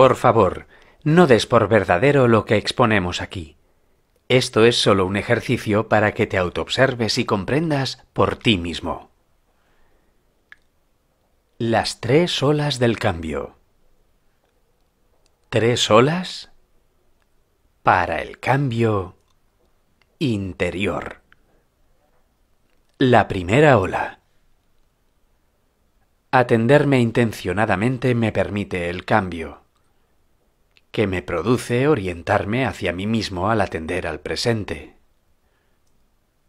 Por favor, no des por verdadero lo que exponemos aquí. Esto es solo un ejercicio para que te autoobserves y comprendas por ti mismo. Las tres olas del cambio. Tres olas para el cambio interior. La primera ola. Atenderme intencionadamente me permite el cambio que me produce orientarme hacia mí mismo al atender al presente.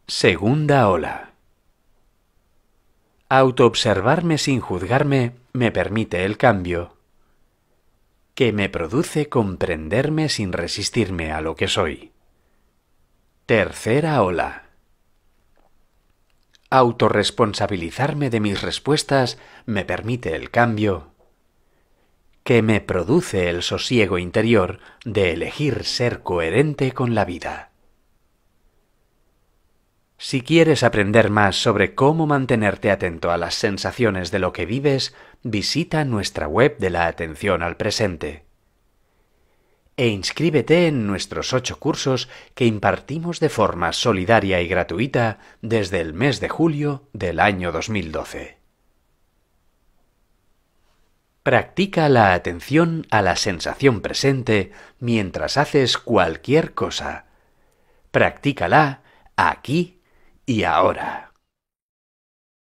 Segunda ola. Autoobservarme sin juzgarme me permite el cambio que me produce comprenderme sin resistirme a lo que soy. Tercera ola. Autoresponsabilizarme de mis respuestas me permite el cambio que me produce el sosiego interior de elegir ser coherente con la vida. Si quieres aprender más sobre cómo mantenerte atento a las sensaciones de lo que vives, visita nuestra web de la atención al presente. E inscríbete en nuestros ocho cursos que impartimos de forma solidaria y gratuita desde el mes de julio del año 2012. Practica la atención a la sensación presente mientras haces cualquier cosa. Practícala aquí y ahora.